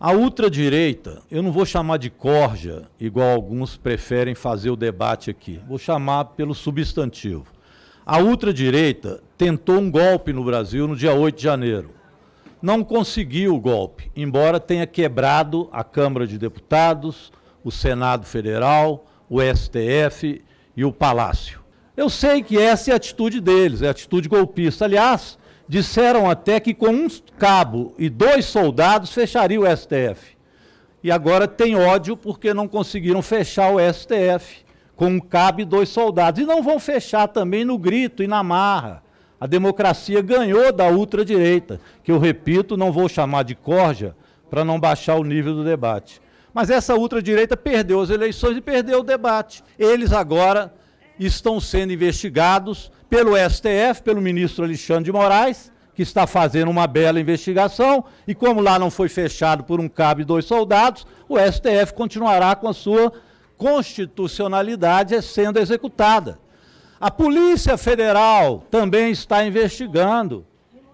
A ultradireita, eu não vou chamar de corja, igual alguns preferem fazer o debate aqui, vou chamar pelo substantivo. A ultradireita tentou um golpe no Brasil no dia 8 de janeiro. Não conseguiu o golpe, embora tenha quebrado a Câmara de Deputados, o Senado Federal, o STF e o Palácio. Eu sei que essa é a atitude deles, é a atitude golpista. Aliás, Disseram até que com um cabo e dois soldados fecharia o STF. E agora tem ódio porque não conseguiram fechar o STF com um cabo e dois soldados. E não vão fechar também no grito e na marra. A democracia ganhou da ultradireita, que eu repito, não vou chamar de corja para não baixar o nível do debate. Mas essa ultradireita perdeu as eleições e perdeu o debate. Eles agora estão sendo investigados pelo STF, pelo ministro Alexandre de Moraes, que está fazendo uma bela investigação, e como lá não foi fechado por um cabo e dois soldados, o STF continuará com a sua constitucionalidade sendo executada. A Polícia Federal também está investigando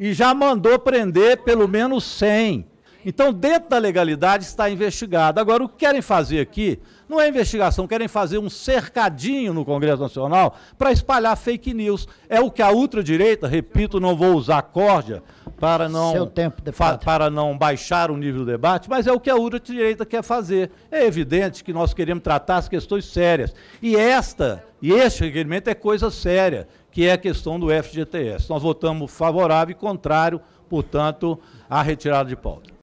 e já mandou prender pelo menos 100 então, dentro da legalidade está investigado. Agora, o que querem fazer aqui não é investigação, querem fazer um cercadinho no Congresso Nacional para espalhar fake news. É o que a ultradireita, repito, não vou usar corda para não, tempo, para não baixar o nível do debate, mas é o que a ultradireita quer fazer. É evidente que nós queremos tratar as questões sérias. E esta, e este requerimento é coisa séria, que é a questão do FGTS. Nós votamos favorável e contrário, portanto, à retirada de pauta.